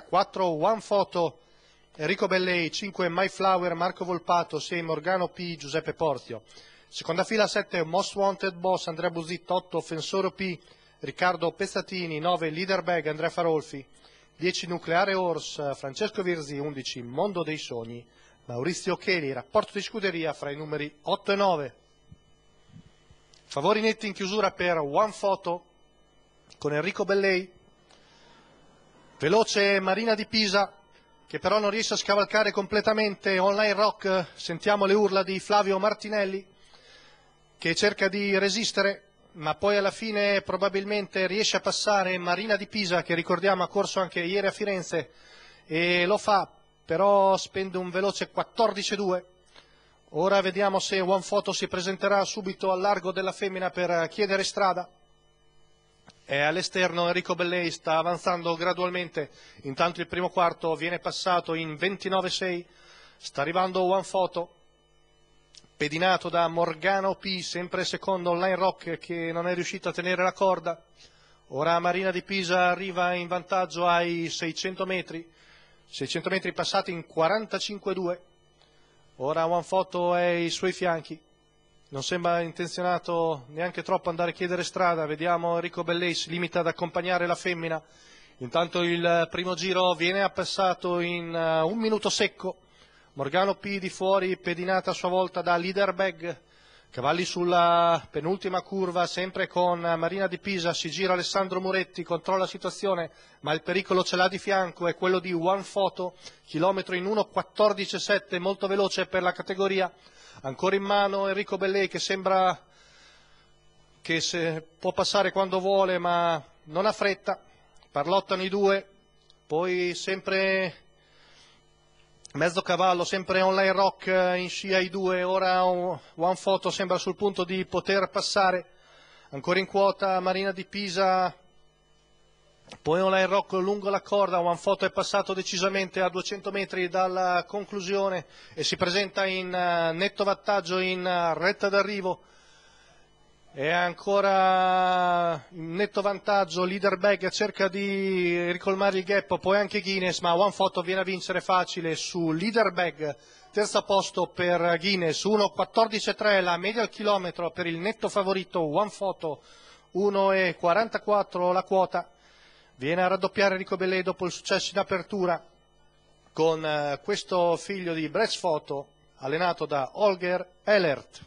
4 One Photo, Enrico Bellei, 5 My Flower, Marco Volpato, 6 Morgano P, Giuseppe Porzio. Seconda fila 7 Most Wanted Boss, Andrea Busitto, 8 Offensore P, Riccardo Pezzatini, 9 Leader Bag, Andrea Farolfi, 10 Nucleare Ors, Francesco Virzi, 11 Mondo dei Sogni, Maurizio Cheli, rapporto di scuderia fra i numeri 8 e 9. Favori netti in chiusura per One Photo con Enrico Bellei, Veloce Marina di Pisa che però non riesce a scavalcare completamente Online Rock, sentiamo le urla di Flavio Martinelli che cerca di resistere ma poi alla fine probabilmente riesce a passare Marina di Pisa che ricordiamo ha corso anche ieri a Firenze e lo fa però spende un veloce 14-2 ora vediamo se OneFoto si presenterà subito al largo della femmina per chiedere strada è all'esterno Enrico Bellei sta avanzando gradualmente, intanto il primo quarto viene passato in 29-6, sta arrivando Juanfoto, pedinato da Morgano P, sempre secondo Line Rock che non è riuscito a tenere la corda, ora Marina di Pisa arriva in vantaggio ai 600 metri, 600 metri passati in 45-2, ora Juanfoto è ai suoi fianchi non sembra intenzionato neanche troppo andare a chiedere strada, vediamo Enrico Bellei si limita ad accompagnare la femmina, intanto il primo giro viene appassato in eh, un minuto secco, Morgano P di fuori pedinata a sua volta da Leaderberg Cavalli sulla penultima curva, sempre con Marina di Pisa, si gira Alessandro Moretti, controlla la situazione, ma il pericolo ce l'ha di fianco, è quello di One Photo, chilometro in 1.14.7, molto veloce per la categoria. Ancora in mano Enrico Bellei che sembra che può passare quando vuole, ma non ha fretta. Parlottano i due, poi sempre mezzo cavallo sempre online rock eh, in scia i due, ora One Photo sembra sul punto di poter passare, ancora in quota Marina di Pisa, poi online rock lungo la corda, One Photo è passato decisamente a 200 metri dalla conclusione e si presenta in eh, netto vantaggio in eh, retta d'arrivo. E ancora in netto vantaggio, leader bag cerca di ricolmare il gap, poi anche Guinness, ma One Photo viene a vincere facile su leader bag, terzo posto per Guinness, 1.14.3 la media al chilometro per il netto favorito One Photo, 1.44 la quota, viene a raddoppiare Rico Bellè dopo il successo in apertura con eh, questo figlio di Brez Photo, allenato da Holger Ehlert.